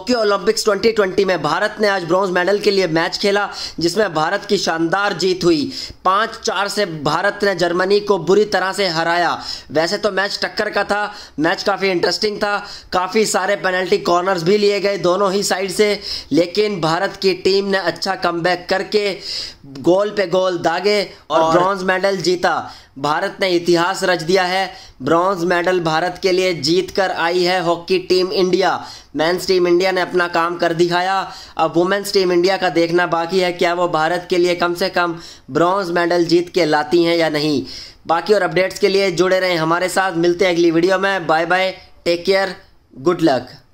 Tokyo Olympics 2020 में भारत ने आज ब्रॉन्ज मेडल के लिए मैच खेला जिसमें भारत की शानदार जीत हुई पाँच चार से भारत ने जर्मनी को बुरी तरह से हराया वैसे तो मैच टक्कर का था मैच काफ़ी इंटरेस्टिंग था काफ़ी सारे पेनल्टी कॉर्नर्स भी लिए गए दोनों ही साइड से लेकिन भारत की टीम ने अच्छा कम करके गोल पे गोल दागे और, और ब्रॉन्ज मेडल जीता भारत ने इतिहास रच दिया है ब्रॉन्ज मेडल भारत के लिए जीत कर आई है hockey team India men's team India ने अपना काम कर दिखाया अब वुमेंस टीम इंडिया का देखना बाकी है क्या वो भारत के लिए कम से कम ब्रॉन्ज मेडल जीत के लाती हैं या नहीं बाकी और अपडेट्स के लिए जुड़े रहें हमारे साथ मिलते हैं अगली वीडियो में bye bye take care good luck